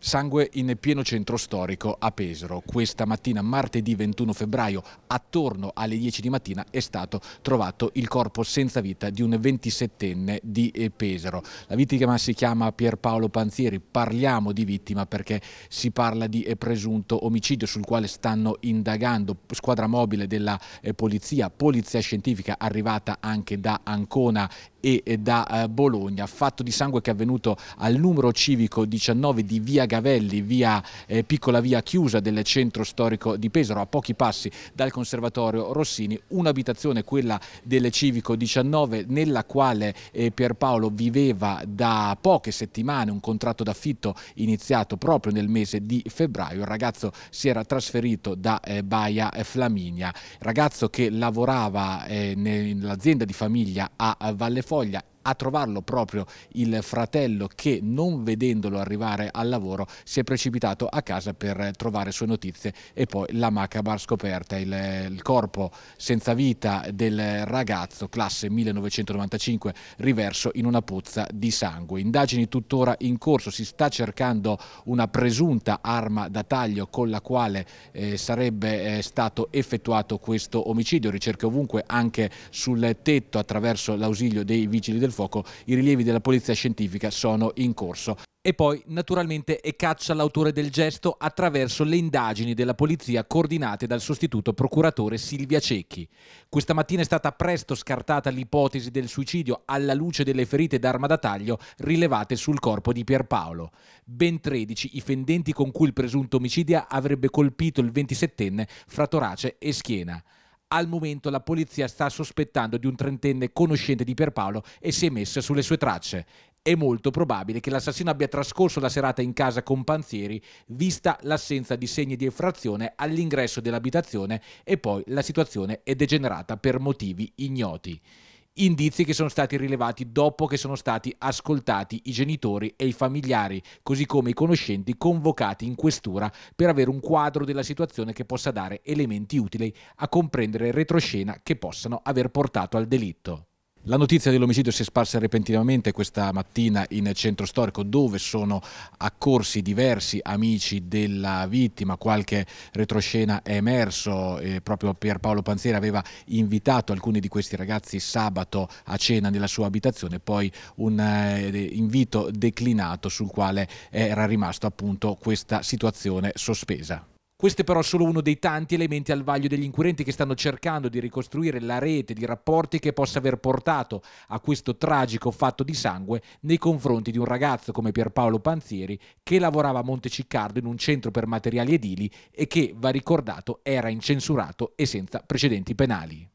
Sangue in pieno centro storico a Pesaro. Questa mattina, martedì 21 febbraio, attorno alle 10 di mattina, è stato trovato il corpo senza vita di un 27enne di eh, Pesaro. La vittima si chiama Pierpaolo Panzieri. Parliamo di vittima perché si parla di eh, presunto omicidio sul quale stanno indagando squadra mobile della eh, polizia, polizia scientifica arrivata anche da Ancona e da eh, Bologna. Fatto di sangue che è avvenuto al numero civico 19 di via Gavelli, via, eh, piccola via chiusa del centro storico di Pesaro, a pochi passi dal conservatorio Rossini. Un'abitazione, quella del civico 19, nella quale eh, Pierpaolo viveva da poche settimane un contratto d'affitto iniziato proprio nel mese di febbraio. Il ragazzo si era trasferito da eh, Baia Flaminia, ragazzo che lavorava eh, nell'azienda di famiglia a Valle foglia a trovarlo proprio il fratello che non vedendolo arrivare al lavoro si è precipitato a casa per trovare sue notizie e poi la macabra scoperta, il, il corpo senza vita del ragazzo classe 1995 riverso in una pozza di sangue. Indagini tuttora in corso, si sta cercando una presunta arma da taglio con la quale eh, sarebbe eh, stato effettuato questo omicidio, ricerche ovunque anche sul tetto attraverso l'ausilio dei vigili del fuoco fuoco. I rilievi della polizia scientifica sono in corso. E poi, naturalmente, è caccia l'autore del gesto attraverso le indagini della polizia coordinate dal sostituto procuratore Silvia Cecchi. Questa mattina è stata presto scartata l'ipotesi del suicidio alla luce delle ferite d'arma da taglio rilevate sul corpo di Pierpaolo. Ben 13 i fendenti con cui il presunto omicidia avrebbe colpito il 27enne fra torace e schiena. Al momento la polizia sta sospettando di un trentenne conoscente di Pierpaolo e si è messa sulle sue tracce. È molto probabile che l'assassino abbia trascorso la serata in casa con Panzieri, vista l'assenza di segni di effrazione all'ingresso dell'abitazione e poi la situazione è degenerata per motivi ignoti indizi che sono stati rilevati dopo che sono stati ascoltati i genitori e i familiari, così come i conoscenti convocati in questura per avere un quadro della situazione che possa dare elementi utili a comprendere retroscena che possano aver portato al delitto. La notizia dell'omicidio si è sparsa repentinamente questa mattina in centro storico dove sono accorsi diversi amici della vittima, qualche retroscena è emerso, eh, proprio Pierpaolo Panzeri aveva invitato alcuni di questi ragazzi sabato a cena nella sua abitazione, poi un eh, invito declinato sul quale era rimasto appunto questa situazione sospesa. Questo è però solo uno dei tanti elementi al vaglio degli inquirenti che stanno cercando di ricostruire la rete di rapporti che possa aver portato a questo tragico fatto di sangue nei confronti di un ragazzo come Pierpaolo Panzieri che lavorava a Monteciccardo in un centro per materiali edili e che, va ricordato, era incensurato e senza precedenti penali.